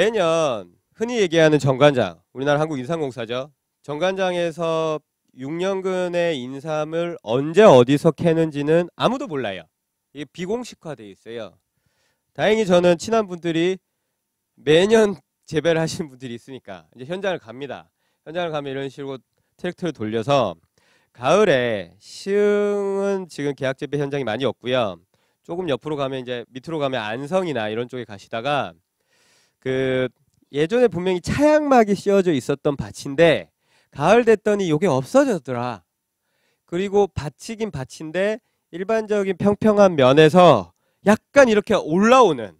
매년 흔히 얘기하는 정관장, 우리나라 한국 인삼공사죠. 정관장에서 6년근의 인삼을 언제 어디서 캐는지는 아무도 몰라요. 이게 비공식화돼 있어요. 다행히 저는 친한 분들이 매년 재배를 하시는 분들이 있으니까 이제 현장을 갑니다. 현장을 가면 이런 식으로 트랙터를 돌려서 가을에 시흥은 지금 계약 재배 현장이 많이 없고요. 조금 옆으로 가면 이제 밑으로 가면 안성이나 이런 쪽에 가시다가 그 예전에 분명히 차양막이 씌워져 있었던 밭인데 가을 됐더니 이게 없어졌더라. 그리고 밭이긴 밭인데 일반적인 평평한 면에서 약간 이렇게 올라오는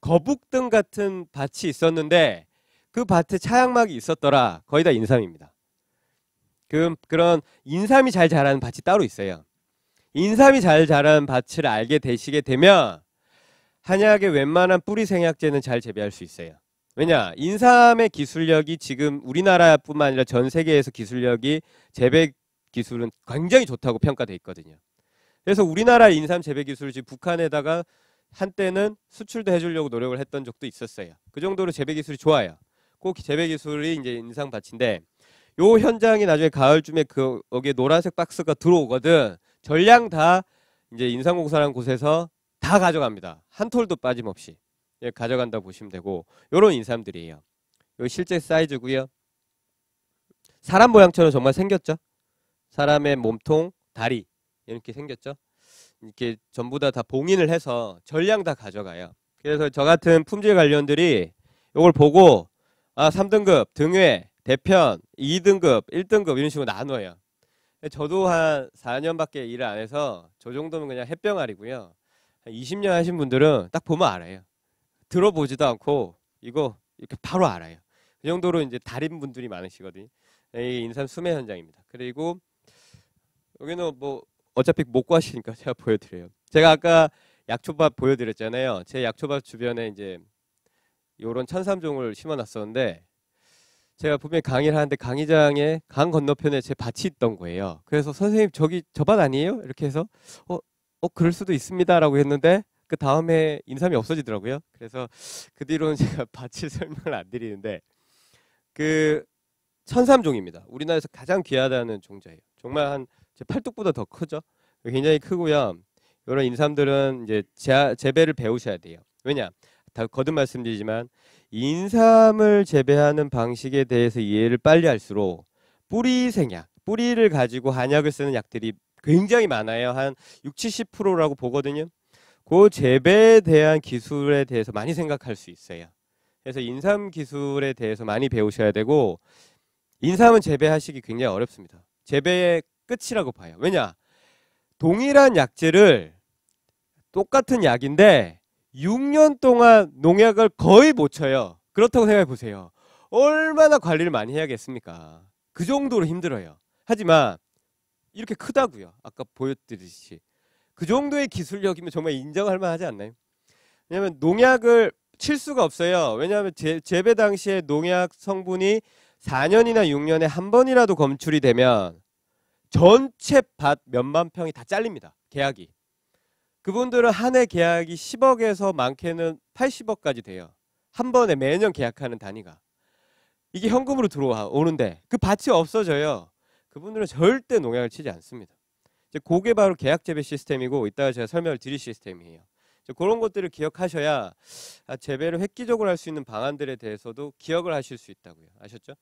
거북등 같은 밭이 있었는데 그 밭에 차양막이 있었더라. 거의 다 인삼입니다. 그, 그런 인삼이 잘 자라는 밭이 따로 있어요. 인삼이 잘 자라는 밭을 알게 되시게 되면 한약의 웬만한 뿌리 생약제는 잘 재배할 수 있어요. 왜냐 인삼의 기술력이 지금 우리나라뿐만 아니라 전 세계에서 기술력이 재배 기술은 굉장히 좋다고 평가돼 있거든요. 그래서 우리나라 인삼 재배 기술을 지금 북한에다가 한때는 수출도 해주려고 노력을 했던 적도 있었어요. 그 정도로 재배 기술이 좋아요. 꼭 재배 기술이 이제 인상 밭인데 요 현장이 나중에 가을쯤에 그 여기 에 노란색 박스가 들어오거든. 전량 다 이제 인삼공사라는 곳에서 다 가져갑니다. 한 톨도 빠짐없이 예, 가져간다 보시면 되고 요런 인삼들이에요. 요 실제 사이즈고요. 사람 모양처럼 정말 생겼죠. 사람의 몸통, 다리 이렇게 생겼죠. 이렇게 전부 다 다 봉인을 해서 전량 다 가져가요. 그래서 저 같은 품질 관련들이 요걸 보고 아 3등급, 등회, 대편, 2등급, 1등급 이런 식으로 나눠요. 저도 한 4년밖에 일을 안 해서 저 정도면 그냥 햇병아리고요. 20년 하신 분들은 딱 보면 알아요. 들어보지도 않고 이거 이렇게 바로 알아요. 그 정도로 이제 다른 분들이 많으시거든요. 이 인삼 수매 현장입니다. 그리고 여기는 뭐 어차피 못 구하시니까 제가 보여드려요. 제가 아까 약초밥 보여드렸잖아요. 제 약초밥 주변에 이제 요런 천삼종을 심어놨었는데 제가 분명히 강의를 하는데 강의장에 강 건너편에 제 밭이 있던 거예요. 그래서 선생님 저기 저 밭 아니에요? 이렇게 해서 어어 그럴 수도 있습니다라고 했는데 그 다음에 인삼이 없어지더라고요. 그래서 그 뒤로는 제가 밭을 설명을 안 드리는데 그 천삼종입니다. 우리나라에서 가장 귀하다는 종자예요. 정말 한 제 팔뚝보다 더 크죠. 굉장히 크고요. 이런 인삼들은 이제 재배를 배우셔야 돼요. 왜냐? 다 거듭 말씀드리지만 인삼을 재배하는 방식에 대해서 이해를 빨리 할수록 뿌리 생약, 뿌리를 가지고 한약을 쓰는 약들이 굉장히 많아요. 한 60, 70%라고 보거든요. 그 재배에 대한 기술에 대해서 많이 생각할 수 있어요. 그래서 인삼 기술에 대해서 많이 배우셔야 되고 인삼은 재배하시기 굉장히 어렵습니다. 재배의 끝이라고 봐요. 왜냐? 동일한 약재를 똑같은 약인데 6년 동안 농약을 거의 못 쳐요. 그렇다고 생각해 보세요. 얼마나 관리를 많이 해야겠습니까? 그 정도로 힘들어요. 하지만 이렇게 크다고요. 아까 보여드렸듯이 그 정도의 기술력이면 정말 인정할 만하지 않나요? 왜냐하면 농약을 칠 수가 없어요. 왜냐하면 재, 재배 당시에 농약 성분이 4년이나 6년에 한 번이라도 검출이 되면 전체 밭 몇만 평이 다 잘립니다. 계약이. 그분들은 한 해 계약이 10억에서 많게는 80억까지 돼요. 한 번에 매년 계약하는 단위가. 이게 현금으로 들어오는데 그 밭이 없어져요. 그분들은 절대 농약을 치지 않습니다. 이제 그게 바로 계약 재배 시스템이고 이따가 제가 설명을 드릴 시스템이에요. 이제 그런 것들을 기억하셔야 아, 재배를 획기적으로 할 수 있는 방안들에 대해서도 기억을 하실 수 있다고요. 아셨죠?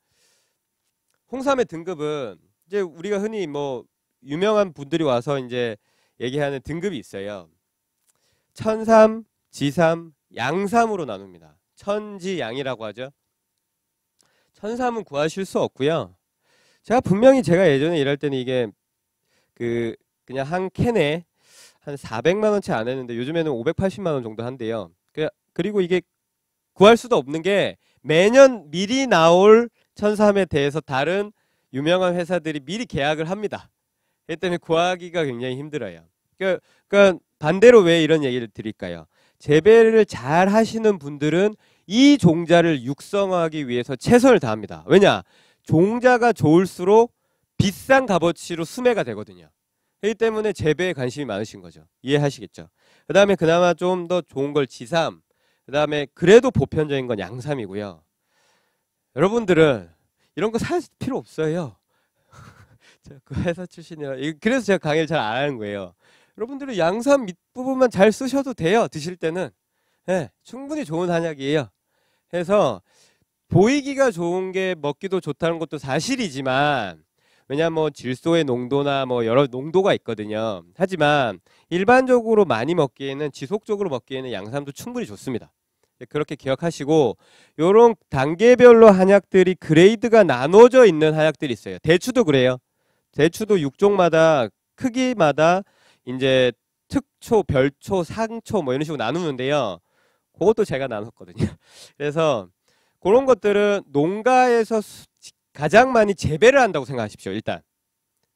홍삼의 등급은 이제 우리가 흔히 뭐 유명한 분들이 와서 이제 얘기하는 등급이 있어요. 천삼, 지삼, 양삼으로 나눕니다. 천지양이라고 하죠. 천삼은 구하실 수 없고요. 제가 분명히 제가 예전에 일할 때는 이게 그 그냥 한 캔에 한 400만 원치 안 했는데 요즘에는 580만 원 정도 한대요. 그 그리고 이게 구할 수도 없는 게 매년 미리 나올 천삼에 대해서 다른 유명한 회사들이 미리 계약을 합니다. 그렇기 때문에 구하기가 굉장히 힘들어요. 그 그러니까 반대로 왜 이런 얘기를 드릴까요? 재배를 잘 하시는 분들은 이 종자를 육성하기 위해서 최선을 다합니다. 왜냐? 종자가 좋을수록 비싼 값어치로 수매가 되거든요. 그 때문에 재배에 관심이 많으신 거죠. 이해하시겠죠? 그 다음에 그나마 좀 더 좋은 걸 지삼, 그 다음에 그래도 보편적인 건 양삼이고요. 여러분들은 이런 거 살 필요 없어요. 그 회사 출신이라 그래서 제가 강의를 잘 안 하는 거예요. 여러분들은 양삼 밑부분만 잘 쓰셔도 돼요. 드실 때는 네, 충분히 좋은 한약이에요. 그래서 보이기가 좋은 게 먹기도 좋다는 것도 사실이지만 왜냐 하뭐 질소의 농도나 뭐 여러 농도가 있거든요. 하지만 일반적으로 많이 먹기에는 지속적으로 먹기에는 양삼도 충분히 좋습니다. 예, 그렇게 기억하시고 이런 단계별로 한약들이 그레이드가 나눠져 있는 한약들이 있어요. 대추도 그래요. 대추도 육종마다 크기마다 이제 특초, 별초, 상초 뭐 이런 식으로 나누는데요. 그것도 제가 나눴거든요. 그래서 그런 것들은 농가에서 가장 많이 재배를 한다고 생각하십시오. 일단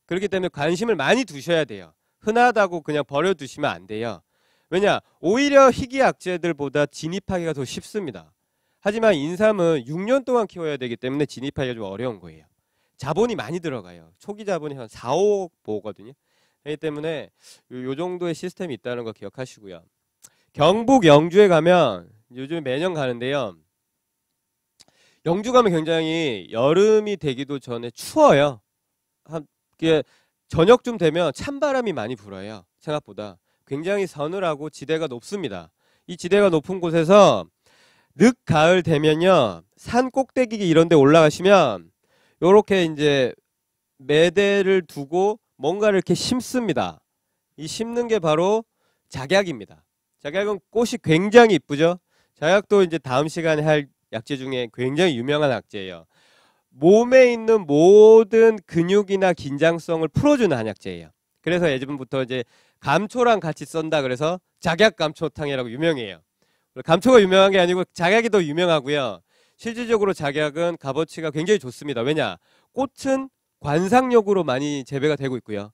그렇기 때문에 관심을 많이 두셔야 돼요. 흔하다고 그냥 버려두시면 안 돼요. 왜냐 오히려 희귀 약재들보다 진입하기가 더 쉽습니다. 하지만 인삼은 6년 동안 키워야 되기 때문에 진입하기가 좀 어려운 거예요. 자본이 많이 들어가요. 초기 자본이 한 4, 5억 보거든요. 그렇기 때문에 요, 정도의 시스템이 있다는 거 기억하시고요. 경북 영주에 가면 요즘 매년 가는데요. 영주 가면 굉장히 여름이 되기도 전에 추워요. 한 이게 저녁쯤 되면 찬바람이 많이 불어요. 생각보다 굉장히 서늘하고 지대가 높습니다. 이 지대가 높은 곳에서 늦 가을 되면요 산 꼭대기 이런데 올라가시면 요렇게 이제 매대를 두고 뭔가를 이렇게 심습니다. 이 심는 게 바로 작약입니다. 작약은 꽃이 굉장히 이쁘죠. 작약도 이제 다음 시간에 할 약재 중에 굉장히 유명한 약재예요. 몸에 있는 모든 근육이나 긴장성을 풀어주는 한약재예요. 그래서 예전부터 이제 감초랑 같이 썬다 그래서 작약 감초탕이라고 유명해요. 감초가 유명한 게 아니고 작약이 더 유명하고요. 실질적으로 작약은 값어치가 굉장히 좋습니다. 왜냐? 꽃은 관상용으로 많이 재배가 되고 있고요.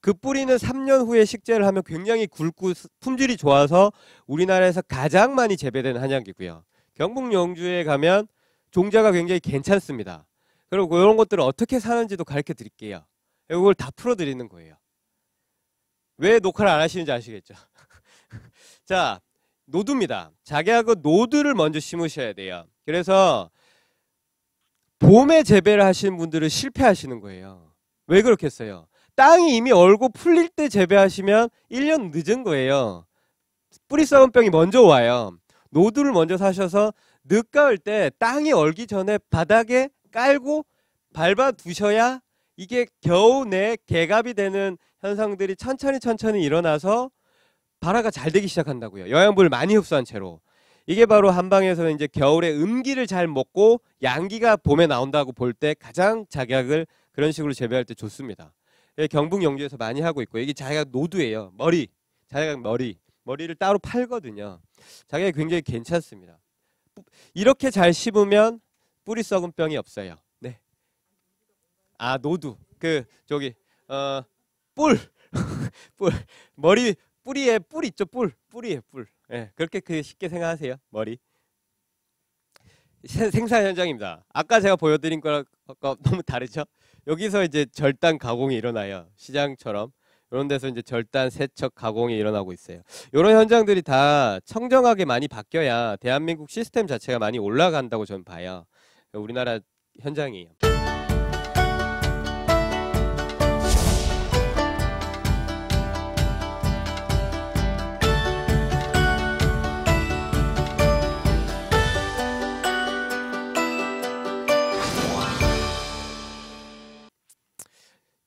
그 뿌리는 3년 후에 식재를 하면 굉장히 굵고 품질이 좋아서 우리나라에서 가장 많이 재배되는 한약이고요. 경북 영주에 가면 종자가 굉장히 괜찮습니다. 그리고 이런 것들을 어떻게 사는지도 가르쳐 드릴게요. 이걸 다 풀어 드리는 거예요. 왜 녹화를 안 하시는지 아시겠죠? 자, 노드입니다. 자기하고 노드를 먼저 심으셔야 돼요. 그래서 봄에 재배를 하시는 분들은 실패하시는 거예요. 왜 그렇겠어요? 땅이 이미 얼고 풀릴 때 재배하시면 1년 늦은 거예요. 뿌리 썩은 병이 먼저 와요. 노드를 먼저 사셔서 늦가을 때 땅이 얼기 전에 바닥에 깔고 밟아 두셔야 이게 겨우 내 개갑이 되는 현상들이 천천히 천천히 일어나서 발화가 잘 되기 시작한다고요. 영양분을 많이 흡수한 채로. 이게 바로 한방에서 이제 겨울에 음기를 잘 먹고 양기가 봄에 나온다고 볼 때 가장 작약을 그런 식으로 재배할 때 좋습니다. 예, 경북 영주에서 많이 하고 있고 이게 자약 노두예요. 머리, 자약 머리, 머리를 따로 팔거든요. 자기가 굉장히 괜찮습니다. 이렇게 잘 씹으면 뿌리 썩은 병이 없어요. 네. 아 노두 그 저기 어 뿔. 뿔 머리 뿌리에 뿔 있죠 뿔 뿌리에 뿔. 예 네, 그렇게 그 쉽게 생각하세요 머리. 생산 현장입니다. 아까 제가 보여드린 거랑 어, 너무 다르죠? 여기서 이제 절단 가공이 일어나요. 시장처럼 그런 데서 이제 절단, 세척, 가공이 일어나고 있어요. 이런 현장들이 다 청정하게 많이 바뀌어야 대한민국 시스템 자체가 많이 올라간다고 저는 봐요. 우리나라 현장이에요.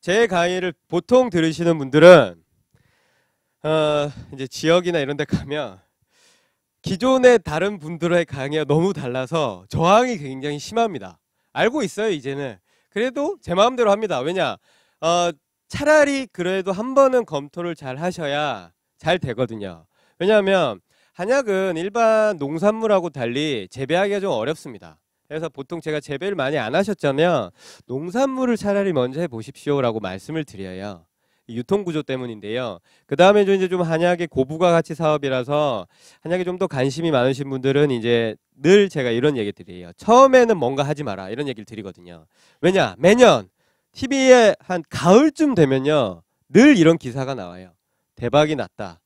제 강의를 보통 들으시는 분들은 어, 이제 지역이나 이런 데 가면 기존의 다른 분들의 강의와 너무 달라서 저항이 굉장히 심합니다. 알고 있어요, 이제는. 그래도 제 마음대로 합니다. 왜냐? 어, 차라리 그래도 한 번은 검토를 잘 하셔야 잘 되거든요. 왜냐하면 한약은 일반 농산물하고 달리 재배하기가 좀 어렵습니다. 그래서 보통 제가 재배를 많이 안하셨잖아요 농산물을 차라리 먼저 해보십시오라고 말씀을 드려요. 유통 구조 때문인데요. 그 다음에 이제 좀 한약의 고부가 가치 사업이라서 한약에 좀 더 관심이 많으신 분들은 이제 늘 제가 이런 얘기 드려요. 처음에는 뭔가 하지 마라 이런 얘기를 드리거든요. 왜냐 매년 TV에 한 가을쯤 되면요 늘 이런 기사가 나와요. 대박이 났다.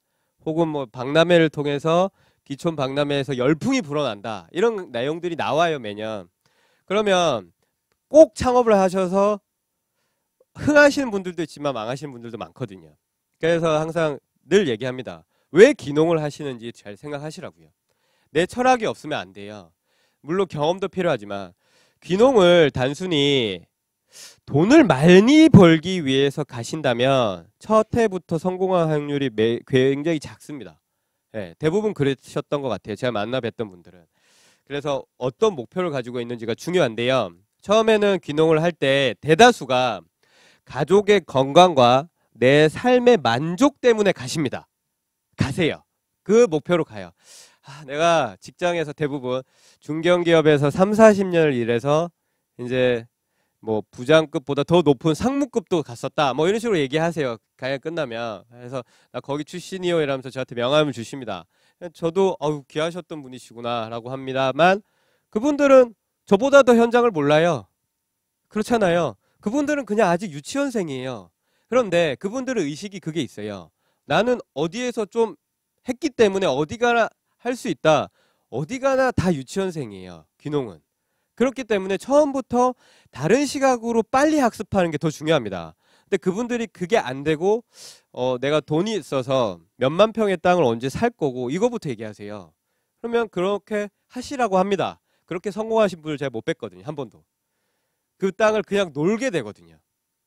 혹은 뭐 박람회를 통해서 귀촌 박람회에서 열풍이 불어난다 이런 내용들이 나와요 매년 그러면 꼭 창업을 하셔서 흥하시는 분들도 있지만 망하시는 분들도 많거든요 그래서 항상 늘 얘기합니다 왜 기농을 하시는지 잘 생각하시라고요 내 철학이 없으면 안 돼요 물론 경험도 필요하지만 귀농을 단순히 돈을 많이 벌기 위해서 가신다면 첫 해부터 성공할 확률이 굉장히 작습니다. 네, 대부분 그러셨던 것 같아요. 제가 만나 뵀던 분들은. 그래서 어떤 목표를 가지고 있는지가 중요한데요. 처음에는 귀농을 할 때 대다수가 가족의 건강과 내 삶의 만족 때문에 가십니다. 가세요. 그 목표로 가요. 아, 내가 직장에서 대부분 중견기업에서 3, 40년을 일해서 이제 뭐 부장급보다 더 높은 상무급도 갔었다 뭐 이런 식으로 얘기하세요 강연 끝나면 그래서 나 거기 출신이요 이러면서 저한테 명함을 주십니다 저도 어우 귀하셨던 분이시구나라고 합니다만 그분들은 저보다 더 현장을 몰라요 그렇잖아요 그분들은 그냥 아직 유치원생이에요 그런데 그분들의 의식이 그게 있어요 나는 어디에서 좀 했기 때문에 어디가나 할 수 있다 어디가나 다 유치원생이에요 귀농은 그렇기 때문에 처음부터 다른 시각으로 빨리 학습하는 게 더 중요합니다. 근데 그분들이 그게 안 되고 어, 내가 돈이 있어서 몇만 평의 땅을 언제 살 거고 이거부터 얘기하세요. 그러면 그렇게 하시라고 합니다. 그렇게 성공하신 분을 제가 못 뵀거든요. 한 번도. 그 땅을 그냥 놀게 되거든요.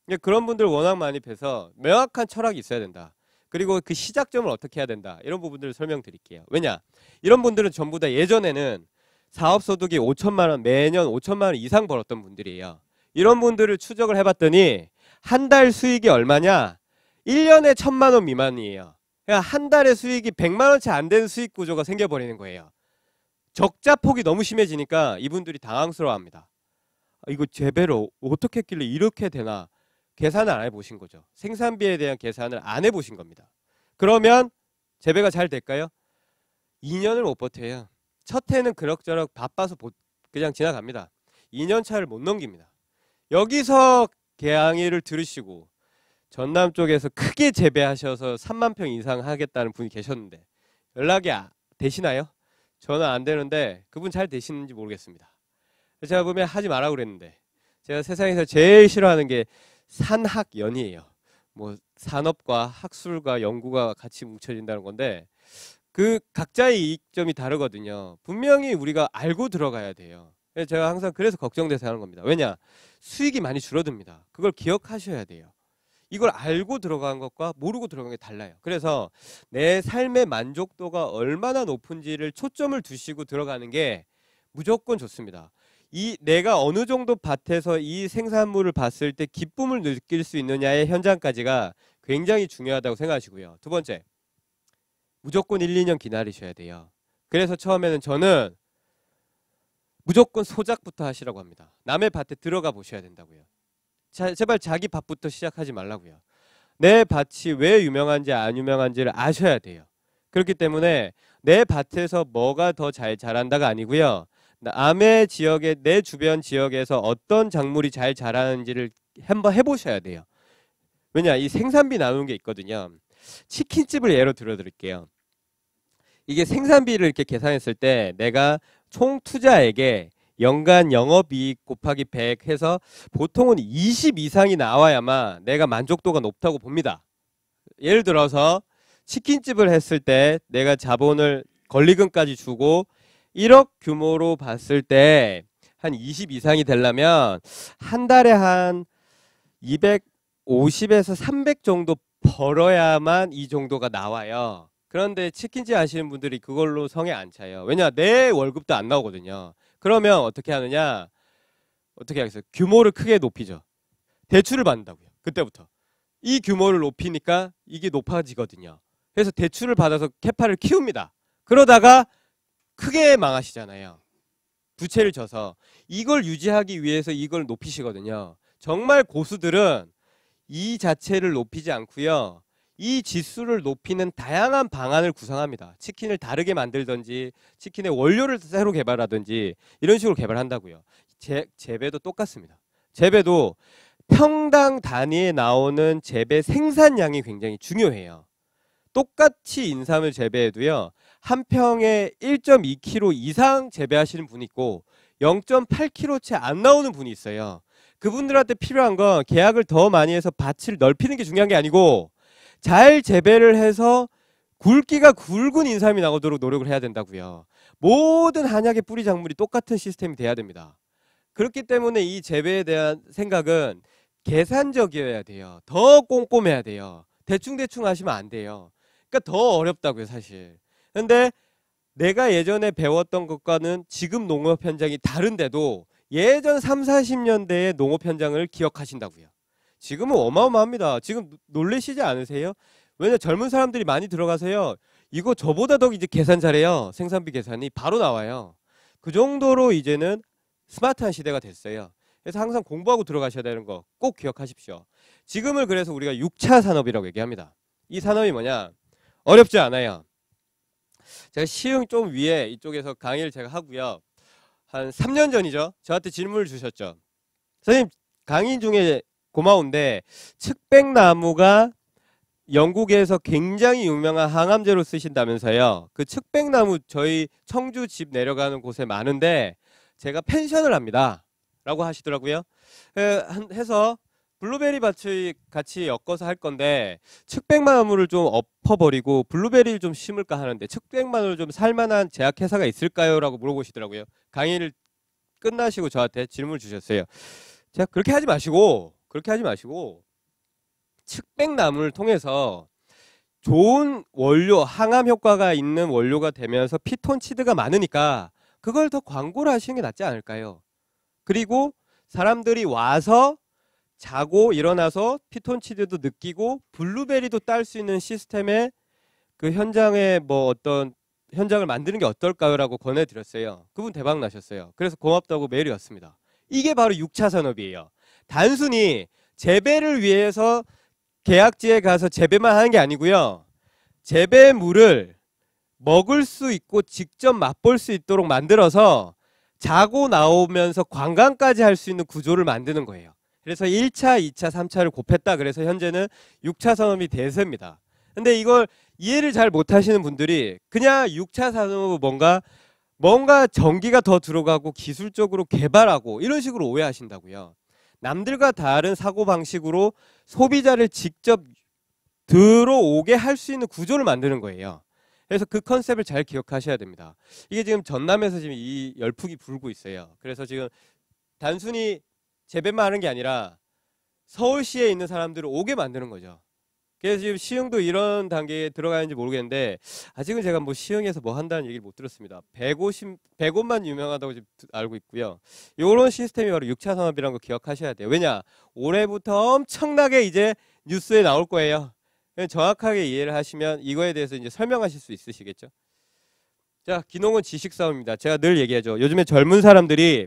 그러니까 그런 분들 워낙 많이 뵈서 명확한 철학이 있어야 된다. 그리고 그 시작점을 어떻게 해야 된다. 이런 부분들을 설명드릴게요. 왜냐? 이런 분들은 전부 다 예전에는 사업 소득이 5천만 원 매년 5천만 원 이상 벌었던 분들이에요. 이런 분들을 추적을 해봤더니 한 달 수익이 얼마냐? 1년에 천만 원 미만이에요. 그러니까 한달에 수익이 100만 원 채 안 되는 수익 구조가 생겨버리는 거예요. 적자 폭이 너무 심해지니까 이분들이 당황스러워합니다. 아, 이거 재배로 어, 어떻게 했길래 이렇게 되나 계산을 안 해보신 거죠. 생산비에 대한 계산을 안 해보신 겁니다. 그러면 재배가 잘 될까요? 2년을 못 버텨요. 첫 해는 그럭저럭 바빠서 그냥 지나갑니다. 2년 차를 못 넘깁니다. 여기서 개항의를 들으시고 전남 쪽에서 크게 재배하셔서 3만 평 이상 하겠다는 분이 계셨는데 연락이 아, 되시나요? 저는 안 되는데 그분 잘 되시는지 모르겠습니다. 제가 보면 하지 마라 그랬는데 제가 세상에서 제일 싫어하는 게 산학연이에요. 뭐 산업과 학술과 연구가 같이 뭉쳐진다는 건데 그 각자의 이익점이 다르거든요. 분명히 우리가 알고 들어가야 돼요. 제가 항상 그래서 걱정돼서 하는 겁니다. 왜냐? 수익이 많이 줄어듭니다. 그걸 기억하셔야 돼요. 이걸 알고 들어간 것과 모르고 들어간 게 달라요. 그래서 내 삶의 만족도가 얼마나 높은지를 초점을 두시고 들어가는 게 무조건 좋습니다. 이 내가 어느 정도 밭에서 이 생산물을 봤을 때 기쁨을 느낄 수 있느냐의 현장까지가 굉장히 중요하다고 생각하시고요. 두 번째. 무조건 1, 2년 기다리셔야 돼요. 그래서 처음에는 저는 무조건 소작부터 하시라고 합니다. 남의 밭에 들어가 보셔야 된다고요. 자, 제발 자기 밭부터 시작하지 말라고요. 내 밭이 왜 유명한지 안 유명한지를 아셔야 돼요. 그렇기 때문에 내 밭에서 뭐가 더 잘 자란다가 아니고요. 남의 지역에 내 주변 지역에서 어떤 작물이 잘 자라는지를 한번 해보셔야 돼요. 왜냐 이 생산비 나오는 게 있거든요. 치킨집을 예로 들어드릴게요. 이게 생산비를 이렇게 계산했을 때 내가 총 투자액에 연간 영업이익 곱하기 100 해서 보통은 20 이상이 나와야만 내가 만족도가 높다고 봅니다. 예를 들어서 치킨집을 했을 때 내가 자본을 권리금까지 주고 1억 규모로 봤을 때 한 20 이상이 되려면 한 달에 한 250에서 300 정도 벌어야만 이 정도가 나와요. 그런데 치킨지 하시는 분들이 그걸로 성에 안 차요. 왜냐 내 월급도 안 나오거든요. 그러면 어떻게 하느냐? 어떻게 하겠어요? 규모를 크게 높이죠. 대출을 받는다고요. 그때부터 이 규모를 높이니까 이게 높아지거든요. 그래서 대출을 받아서 캐파를 키웁니다. 그러다가 크게 망하시잖아요. 부채를 져서 이걸 유지하기 위해서 이걸 높이시거든요. 정말 고수들은 이 자체를 높이지 않고요. 이 지수를 높이는 다양한 방안을 구상합니다. 치킨을 다르게 만들든지 치킨의 원료를 새로 개발하든지 이런 식으로 개발한다고요. 재, 재배도 똑같습니다. 재배도 평당 단위에 나오는 재배 생산량이 굉장히 중요해요. 똑같이 인삼을 재배해도요. 한 평에 1.2kg 이상 재배하시는 분이 있고 0.8kg 채 안 나오는 분이 있어요. 그분들한테 필요한 건 계약을 더 많이 해서 밭을 넓히는 게 중요한 게 아니고 잘 재배를 해서 굵기가 굵은 인삼이 나오도록 노력을 해야 된다고요. 모든 한약의 뿌리 작물이 똑같은 시스템이 돼야 됩니다. 그렇기 때문에 이 재배에 대한 생각은 계산적이어야 돼요. 더 꼼꼼해야 돼요. 대충대충 하시면 안 돼요. 그러니까 더 어렵다고요, 사실. 근데 내가 예전에 배웠던 것과는 지금 농업 현장이 다른데도 예전 3, 40년대의 농업 현장을 기억하신다고요. 지금은 어마어마합니다. 지금 놀래시지 않으세요? 왜냐 젊은 사람들이 많이 들어가세요. 이거 저보다 더 이제 계산 잘해요. 생산비 계산이 바로 나와요. 그 정도로 이제는 스마트한 시대가 됐어요. 그래서 항상 공부하고 들어가셔야 되는 거 꼭 기억하십시오. 지금을 그래서 우리가 6차 산업이라고 얘기합니다. 이 산업이 뭐냐? 어렵지 않아요. 제가 시흥 좀 위에 이쪽에서 강의를 제가 하고요. 한 3년 전이죠. 저한테 질문을 주셨죠. 선생님 강의 중에 고마운데 측백나무가 영국에서 굉장히 유명한 항암제로 쓰신다면서요. 그 측백나무 저희 청주 집 내려가는 곳에 많은데 제가 펜션을 합니다. 라고 하시더라고요. 그, 해서 블루베리 밭을 같이 엮어서 할 건데 측백나무를 좀 엎어버리고 블루베리를 좀 심을까 하는데 측백나무를 좀 살만한 제약회사가 있을까요? 라고 물어보시더라고요. 강의를 끝나시고 저한테 질문을 주셨어요. 제가 그렇게 하지 마시고 그렇게 하지 마시고 측백나무를 통해서 좋은 원료, 항암 효과가 있는 원료가 되면서 피톤치드가 많으니까 그걸 더 광고를 하시는 게 낫지 않을까요? 그리고 사람들이 와서 자고 일어나서 피톤치드도 느끼고 블루베리도 딸 수 있는 시스템의 그 현장에 뭐 어떤 현장을 만드는 게 어떨까요라고 권해드렸어요. 그분 대박 나셨어요. 그래서 고맙다고 메일이 왔습니다. 이게 바로 6차 산업이에요. 단순히 재배를 위해서 계약지에 가서 재배만 하는 게 아니고요. 재배물을 먹을 수 있고 직접 맛볼 수 있도록 만들어서 자고 나오면서 관광까지 할 수 있는 구조를 만드는 거예요. 그래서 1차, 2차, 3차를 곱했다. 그래서 현재는 6차 산업이 대세입니다. 근데 이걸 이해를 잘 못하시는 분들이 그냥 6차 산업은 뭔가 뭔가 전기가 더 들어가고 기술적으로 개발하고 이런 식으로 오해하신다고요. 남들과 다른 사고 방식으로 소비자를 직접 들어오게 할 수 있는 구조를 만드는 거예요. 그래서 그 컨셉을 잘 기억하셔야 됩니다. 이게 지금 전남에서 지금 이 열풍이 불고 있어요. 그래서 지금 단순히 재배만 하는 게 아니라 서울시에 있는 사람들을 오게 만드는 거죠. 그래서 지금 시흥도 이런 단계에 들어가는지 모르겠는데 아직은 제가 뭐 시흥에서 뭐 한다는 얘기를 못 들었습니다. 150 100원만 유명하다고 지금 알고 있고요. 이런 시스템이 바로 6차 산업이라는 거 기억하셔야 돼요. 왜냐? 올해부터 엄청나게 이제 뉴스에 나올 거예요. 정확하게 이해를 하시면 이거에 대해서 이제 설명하실 수 있으시겠죠. 자, 기농은 지식 싸움입니다. 제가 늘 얘기하죠. 요즘에 젊은 사람들이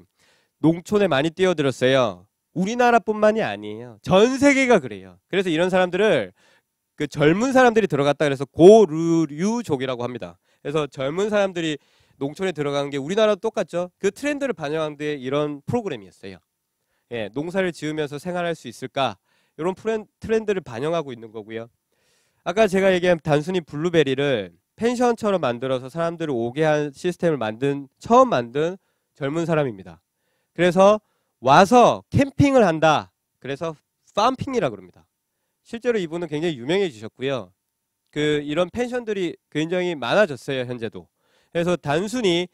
농촌에 많이 뛰어들었어요. 우리나라뿐만이 아니에요. 전 세계가 그래요. 그래서 이런 사람들을 그 젊은 사람들이 들어갔다 그래서 고루류족이라고 합니다. 그래서 젊은 사람들이 농촌에 들어간게 우리나라도 똑같죠. 그 트렌드를 반영한 데 이런 프로그램이었어요. 예, 농사를 지으면서 생활할 수 있을까? 이런 트렌드를 반영하고 있는 거고요. 아까 제가 얘기한 단순히 블루베리를 펜션처럼 만들어서 사람들을 오게 한 시스템을 만든 처음 만든 젊은 사람입니다. 그래서 와서 캠핑을 한다. 그래서 팜핑이라 그럽니다. 실제로 이분은 굉장히 유명해지셨고요. 그 이런 펜션들이 굉장히 많아졌어요 현재도. 그래서 단순히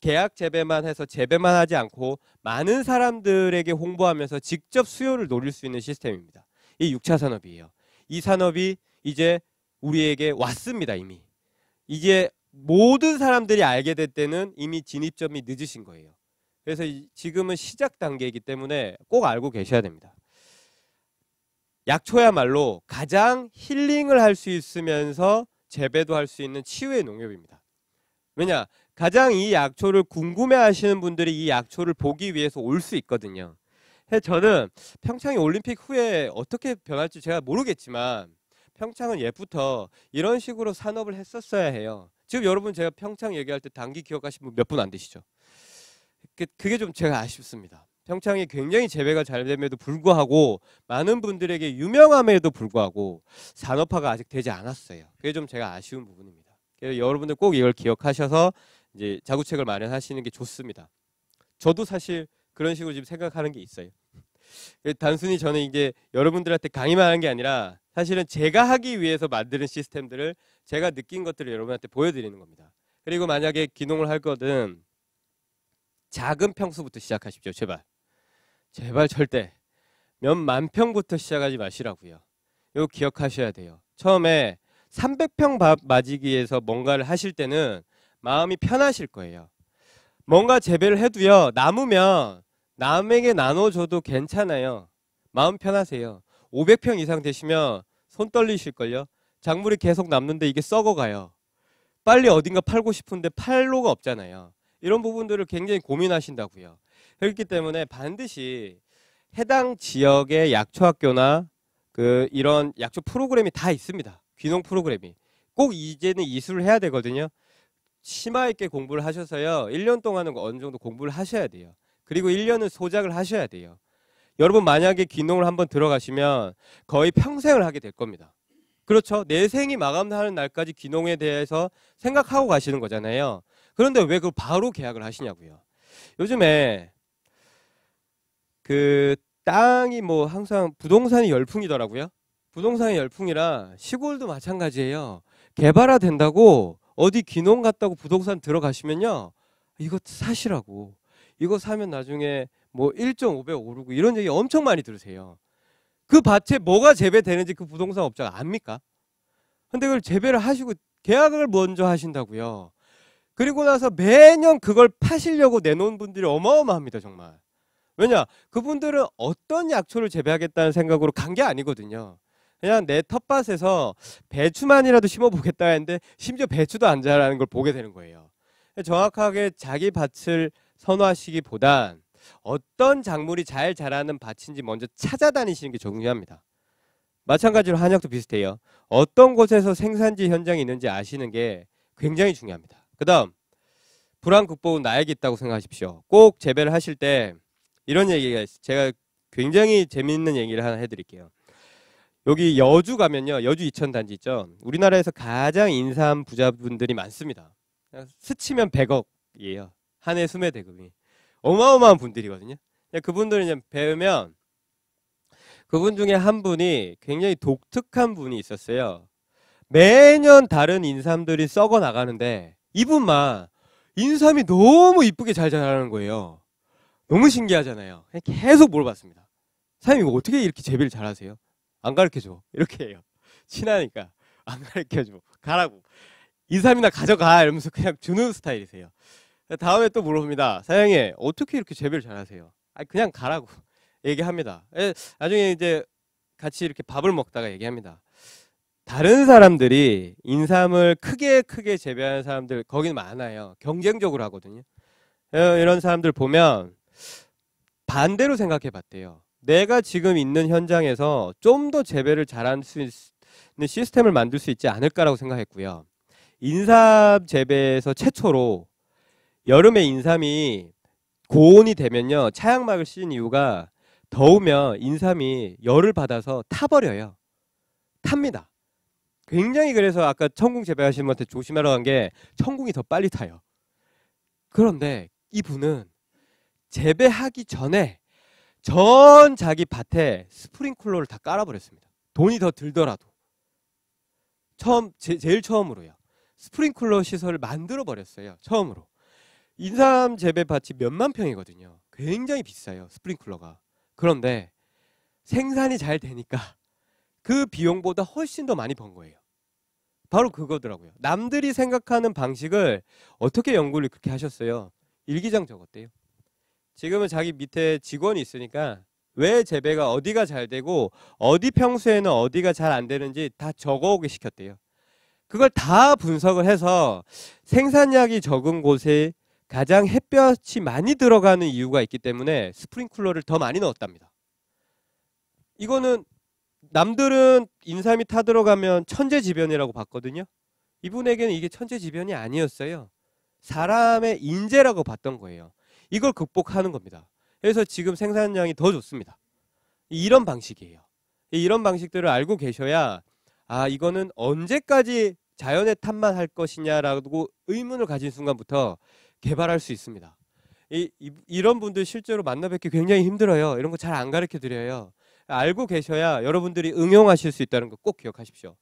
계약 재배만 해서 재배만 하지 않고 많은 사람들에게 홍보하면서 직접 수요를 노릴 수 있는 시스템입니다. 이 6차 산업이에요. 이 산업이 이제 우리에게 왔습니다 이미. 이제 모든 사람들이 알게 될 때는 이미 진입점이 늦으신 거예요. 그래서 지금은 시작 단계이기 때문에 꼭 알고 계셔야 됩니다. 약초야말로 가장 힐링을 할 수 있으면서 재배도 할 수 있는 치유의 농협입니다. 왜냐? 가장 이 약초를 궁금해 하시는 분들이 이 약초를 보기 위해서 올 수 있거든요. 저는 평창이 올림픽 후에 어떻게 변할지 제가 모르겠지만 평창은 옛부터 이런 식으로 산업을 했었어야 해요. 지금 여러분 제가 평창 얘기할 때 단기 기억하신 분 몇 분 안 되시죠? 그, 그게 좀 제가 아쉽습니다. 평창이 굉장히 재배가 잘 됨에도 불구하고 많은 분들에게 유명함에도 불구하고 산업화가 아직 되지 않았어요. 그게 좀 제가 아쉬운 부분입니다. 그래서 여러분들 꼭 이걸 기억하셔서 이제 자구책을 마련하시는 게 좋습니다. 저도 사실 그런 식으로 지금 생각하는 게 있어요. 그 단순히 저는 이제 여러분들한테 강의만 하는 게 아니라 사실은 제가 하기 위해서 만드는 시스템들을 제가 느낀 것들을 여러분한테 보여드리는 겁니다. 그리고 만약에 기농을 할 거든 작은 평수부터 시작하십시오. 제발. 제발 절대 몇만 평부터 시작하지 마시라고요. 이거 기억하셔야 돼요. 처음에 300평 맞이기에서 뭔가를 하실 때는 마음이 편하실 거예요. 뭔가 재배를 해도요. 남으면 남에게 나눠줘도 괜찮아요. 마음 편하세요. 500평 이상 되시면 손 떨리실걸요. 작물이 계속 남는데 이게 썩어가요. 빨리 어딘가 팔고 싶은데 팔로가 없잖아요. 이런 부분들을 굉장히 고민하신다고요. 그렇기 때문에 반드시 해당 지역의 약초학교나 그 이런 약초 프로그램이 다 있습니다. 귀농 프로그램이. 꼭 이제는 이수를 해야 되거든요. 심화 있게 공부를 하셔서요. 1년 동안은 어느 정도 공부를 하셔야 돼요. 그리고 1년은 소작을 하셔야 돼요. 여러분 만약에 귀농을 한번 들어가시면 거의 평생을 하게 될 겁니다. 그렇죠. 내 생이 마감하는 날까지 귀농에 대해서 생각하고 가시는 거잖아요. 그런데 왜그 바로 계약을 하시냐고요. 요즘에 그 땅이 뭐 항상 부동산이 열풍이더라고요. 부동산이 열풍이라 시골도 마찬가지예요. 개발화 된다고 어디 귀농 갔다고 부동산 들어가시면요. 이거 사시라고. 이거 사면 나중에 뭐 1.5배 오르고 이런 얘기 엄청 많이 들으세요. 그 밭에 뭐가 재배되는지 그 부동산 업자가 압니까? 근데 그걸 재배를 하시고 계약을 먼저 하신다고요. 그리고 나서 매년 그걸 파시려고 내놓은 분들이 어마어마합니다, 정말. 왜냐? 그분들은 어떤 약초를 재배하겠다는 생각으로 간 게 아니거든요. 그냥 내 텃밭에서 배추만이라도 심어보겠다 했는데 심지어 배추도 안 자라는 걸 보게 되는 거예요. 정확하게 자기 밭을 선호하시기보단 어떤 작물이 잘 자라는 밭인지 먼저 찾아다니시는 게 중요합니다. 마찬가지로 한약도 비슷해요. 어떤 곳에서 생산지 현장이 있는지 아시는 게 굉장히 중요합니다. 그 다음, 불안 극복은 나에게 있다고 생각하십시오. 꼭 재배를 하실 때 이런 얘기가 있어요. 제가 굉장히 재미있는 얘기를 하나 해드릴게요. 여기 여주 가면요. 여주 이천 단지 있죠. 우리나라에서 가장 인삼 부자분들이 많습니다. 스치면 100억이에요. 한 해 수매 대금이. 어마어마한 분들이거든요. 그분들은 배우면 그분 중에 한 분이 굉장히 독특한 분이 있었어요. 매년 다른 인삼들이 썩어 나가는데 이분만 인삼이 너무 이쁘게 잘 자라는 거예요. 너무 신기하잖아요. 계속 물어봤습니다. 사장님 이거 어떻게 이렇게 재배를 잘하세요? 안 가르쳐줘. 이렇게 해요. 친하니까 안 가르쳐줘. 가라고. 2, 3이나 가져가 이러면서 그냥 주는 스타일이세요. 다음에 또 물어봅니다. 사장님 어떻게 이렇게 재배를 잘하세요? 아니 그냥 가라고 얘기합니다. 예, 나중에 이제 같이 이렇게 밥을 먹다가 얘기합니다. 다른 사람들이 인삼을 크게 크게 재배하는 사람들 거긴 많아요. 경쟁적으로 하거든요. 어, 이런 사람들 보면 반대로 생각해 봤대요. 내가 지금 있는 현장에서 좀 더 재배를 잘할 수 있는 시스템을 만들 수 있지 않을까라고 생각했고요. 인삼 재배에서 최초로 여름에 인삼이 고온이 되면요. 차양막을 씌운 이유가 더우면 인삼이 열을 받아서 타버려요. 탑니다. 굉장히 그래서 아까 천궁 재배하시는 분한테 조심하라고 한 게 천궁이 더 빨리 타요. 그런데 이분은 재배하기 전에 전 자기 밭에 스프링쿨러를 다 깔아버렸습니다. 돈이 더 들더라도. 처음, 제, 일 처음으로요. 스프링쿨러 시설을 만들어버렸어요. 처음으로. 인삼 재배 밭이 몇만 평이거든요. 굉장히 비싸요. 스프링쿨러가. 그런데 생산이 잘 되니까 그 비용보다 훨씬 더 많이 번 거예요. 바로 그거더라고요. 남들이 생각하는 방식을 어떻게 연구를 그렇게 하셨어요? 일기장 적었대요. 지금은 자기 밑에 직원이 있으니까 왜 재배가 어디가 잘 되고 어디 평소에는 어디가 잘 안 되는지 다 적어오게 시켰대요. 그걸 다 분석을 해서 생산량이 적은 곳에 가장 햇볕이 많이 들어가는 이유가 있기 때문에 스프링쿨러를 더 많이 넣었답니다. 이거는 남들은 인삼이 타들어가면 천재지변이라고 봤거든요. 이분에게는 이게 천재지변이 아니었어요. 사람의 인재라고 봤던 거예요. 이걸 극복하는 겁니다. 그래서 지금 생산량이 더 좋습니다. 이런 방식이에요. 이런 방식들을 알고 계셔야 아 이거는 언제까지 자연의 탓만 할 것이냐라고 의문을 가진 순간부터 개발할 수 있습니다. 이, 이런 분들 실제로 만나 뵙기 굉장히 힘들어요. 이런 거 잘 안 가르쳐 드려요. 알고 계셔야 여러분들이 응용하실 수 있다는 거 꼭 기억하십시오.